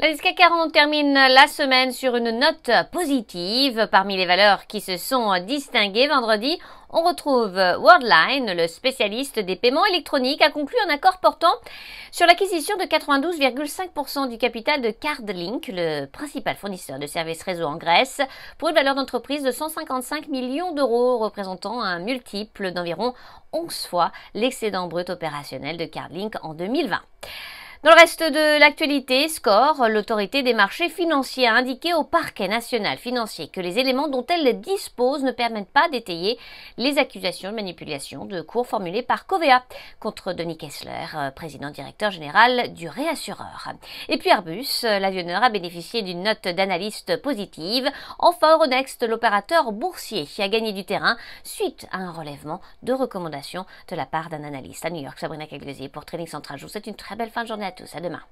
La SK 40 termine la semaine sur une note positive. Parmi les valeurs qui se sont distinguées vendredi, on retrouve Worldline, le spécialiste des paiements électroniques, a conclu un accord portant sur l'acquisition de 92,5% du capital de Cardlink, le principal fournisseur de services réseau en Grèce, pour une valeur d'entreprise de 155 millions d'euros, représentant un multiple d'environ 11 fois l'excédent brut opérationnel de Cardlink en 2020. Dans le reste de l'actualité, SCORE, l'autorité des marchés financiers a indiqué au parquet national financier que les éléments dont elle dispose ne permettent pas d'étayer les accusations de manipulation de cours formulées par Covea contre Denis Kessler, euh, président directeur général du réassureur. Et puis Airbus, euh, l'avionneur a bénéficié d'une note d'analyste positive. Enfin, Euronext, l'opérateur boursier, qui a gagné du terrain suite à un relèvement de recommandations de la part d'un analyste à New York. Sabrina Cagliosier pour Trading Central. Je vous souhaite une très belle fin de journée à tous, à demain.